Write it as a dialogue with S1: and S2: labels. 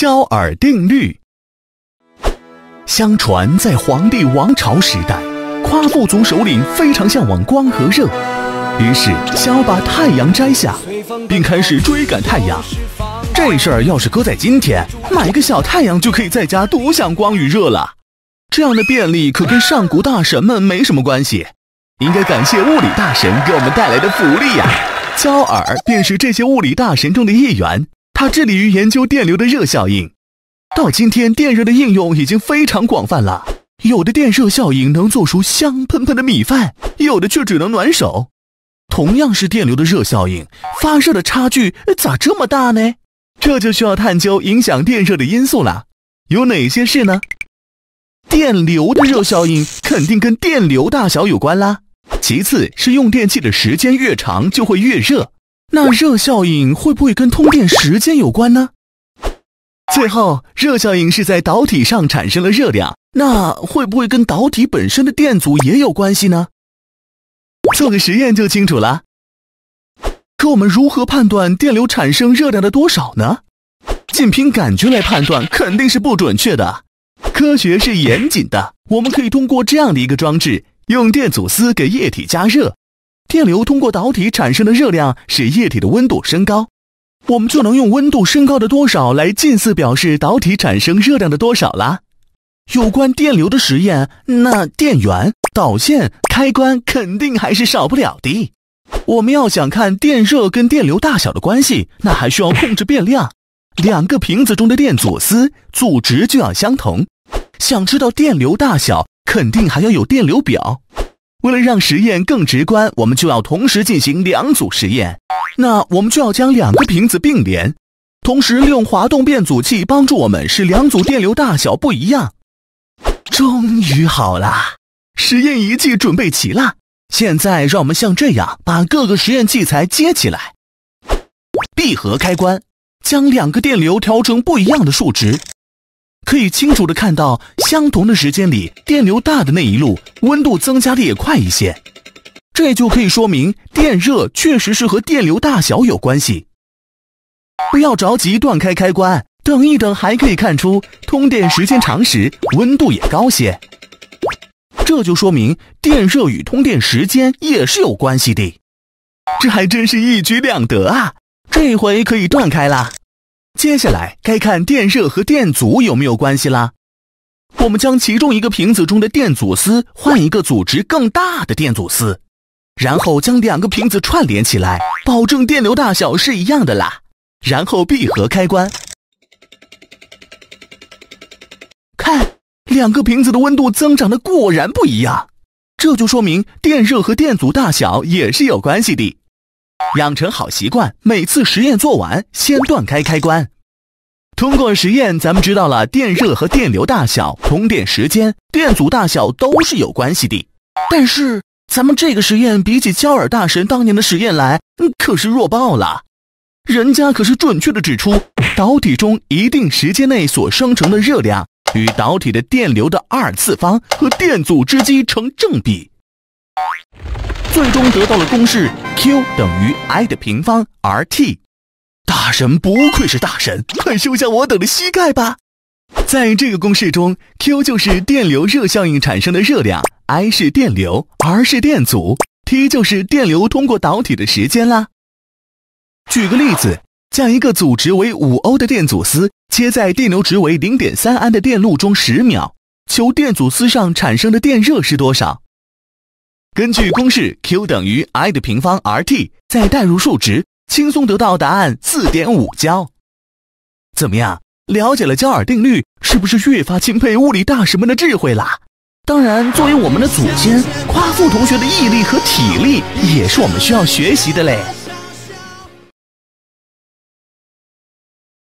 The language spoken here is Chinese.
S1: 焦耳定律。相传在黄帝王朝时代，夸父族首领非常向往光和热，于是想要把太阳摘下，并开始追赶太阳。这事儿要是搁在今天，买个小太阳就可以在家独享光与热了。这样的便利可跟上古大神们没什么关系，应该感谢物理大神给我们带来的福利呀。焦耳便是这些物理大神中的一员。他致力于研究电流的热效应，到今天，电热的应用已经非常广泛了。有的电热效应能做出香喷喷的米饭，有的却只能暖手。同样是电流的热效应，发热的差距咋这么大呢？这就需要探究影响电热的因素了。有哪些事呢？电流的热效应肯定跟电流大小有关啦。其次是用电器的时间越长，就会越热。那热效应会不会跟通电时间有关呢？最后，热效应是在导体上产生了热量，那会不会跟导体本身的电阻也有关系呢？做个实验就清楚了。可我们如何判断电流产生热量的多少呢？仅凭感觉来判断肯定是不准确的。科学是严谨的，我们可以通过这样的一个装置，用电阻丝给液体加热。电流通过导体产生的热量使液体的温度升高，我们就能用温度升高的多少来近似表示导体产生热量的多少啦。有关电流的实验，那电源、导线、开关肯定还是少不了的。我们要想看电热跟电流大小的关系，那还需要控制变量。两个瓶子中的电阻丝阻值就要相同。想知道电流大小，肯定还要有电流表。为了让实验更直观，我们就要同时进行两组实验。那我们就要将两个瓶子并联，同时利用滑动变阻器帮助我们使两组电流大小不一样。终于好了，实验仪器准备齐了。现在让我们像这样把各个实验器材接起来，闭合开关，将两个电流调成不一样的数值。可以清楚地看到，相同的时间里，电流大的那一路温度增加的也快一些，这也就可以说明电热确实是和电流大小有关系。不要着急断开开关，等一等，还可以看出通电时间长时温度也高些，这就说明电热与通电时间也是有关系的。这还真是一举两得啊！这回可以断开啦。接下来该看电热和电阻有没有关系啦。我们将其中一个瓶子中的电阻丝换一个阻值更大的电阻丝，然后将两个瓶子串联起来，保证电流大小是一样的啦。然后闭合开关，看两个瓶子的温度增长的果然不一样，这就说明电热和电阻大小也是有关系的。养成好习惯，每次实验做完先断开开关。通过实验，咱们知道了电热和电流大小、通电时间、电阻大小都是有关系的。但是，咱们这个实验比起焦耳大神当年的实验来，可是弱爆了。人家可是准确的指出，导体中一定时间内所生成的热量与导体的电流的二次方和电阻之积成正比，最终得到了公式。Q 等于 I 的平方 R T，大神不愧是大神，快收下我等的膝盖吧！在这个公式中，Q 就是电流热效应产生的热量，I 是电流，R 是电阻，T 就是电流通过导体的时间啦。举个例子，将一个阻值为5欧的电阻丝接在电流值为0.3安的电路中10秒，求电阻丝上产生的电热是多少？根据公式 Q 等于 I 的平方 R t，再代入数值，轻松得到答案四点五焦。怎么样？了解了焦耳定律，是不是越发钦佩物理大神们的智慧啦？当然，作为我们的祖先，夸父同学的毅力和体力也是我们需要学习的嘞。